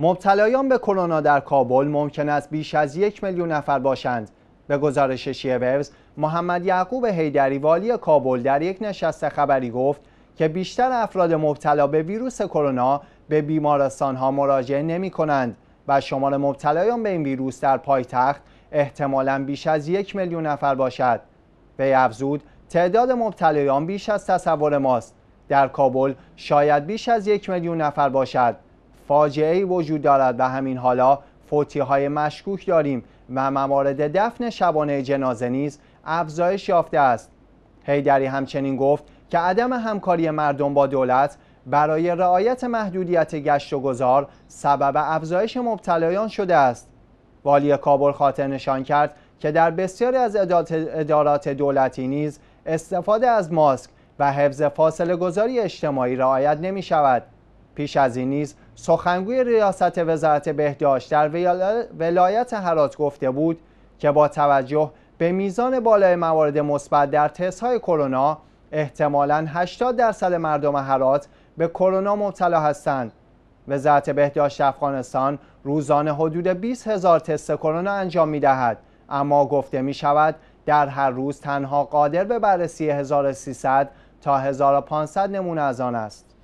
مبتلایان به کرونا در کابل ممکن است بیش از یک میلیون نفر باشند به گزارش شیورز محمد یعقوب حیدری والی کابل در یک نشست خبری گفت که بیشتر افراد مبتلا به ویروس کرونا به بیمارستان ها مراجعه نمی کنند و شمار مبتلایان به این ویروس در پایتخت احتمالا بیش از یک میلیون نفر باشد به افزود تعداد مبتلایان بیش از تصور ماست در کابل شاید بیش از یک میلیون نفر باشد فاجعه وجود دارد و همین حالا فوتی های مشکوک داریم و موارد دفن شبانه جنازه نیز افزایش یافته است هیدری همچنین گفت که عدم همکاری مردم با دولت برای رعایت محدودیت گشت و گذار سبب افزایش مبتلایان شده است والی کابل خاطر نشان کرد که در بسیاری از ادارات دولتی نیز استفاده از ماسک و حفظ فاصله گذاری اجتماعی رعایت نمی شود پیش از این نیز سخنگوی ریاست وزارت بهداشت در ولایت هرات گفته بود که با توجه به میزان بالای موارد مثبت در های کرونا احتمالا 80 درصد مردم هرات به کرونا مبتلا هستند وزارت بهداشت افغانستان روزانه حدود 20 هزار تست کرونا انجام می دهد اما گفته می شود در هر روز تنها قادر به بررسی 1300 تا 1500 نمونه از آن است